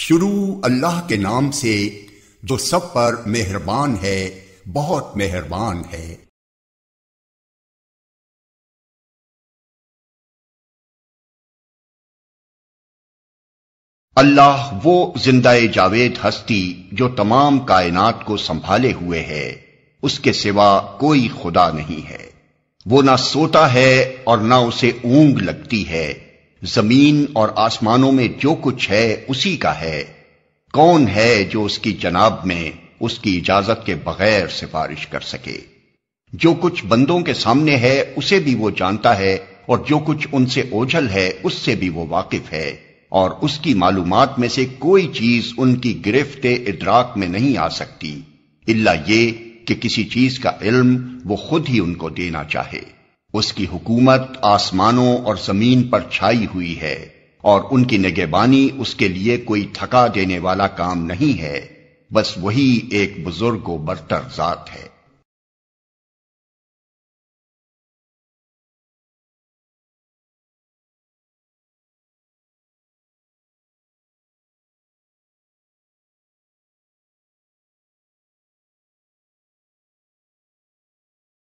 शुरू अल्लाह के नाम से जो सब पर मेहरबान है बहुत मेहरबान है अल्लाह वो जिंदा जावेद हस्ती जो तमाम कायनात को संभाले हुए है उसके सिवा कोई खुदा नहीं है वो ना सोता है और ना उसे ऊंग लगती है जमीन और आसमानों में जो कुछ है उसी का है कौन है जो उसकी जनाब में उसकी इजाजत के बगैर सिफारिश कर सके जो कुछ बंदों के सामने है उसे भी वो जानता है और जो कुछ उनसे ओझल है उससे भी वो वाकिफ है और उसकी मालूम में से कोई चीज उनकी गिरफ्त इदराक में नहीं आ सकती इल्ला ये कि किसी चीज का इल्म वो खुद ही उनको देना चाहे उसकी हुकूमत आसमानों और जमीन पर छाई हुई है और उनकी निगेबानी उसके लिए कोई थका देने वाला काम नहीं है बस वही एक बुजुर्ग बरतर जात है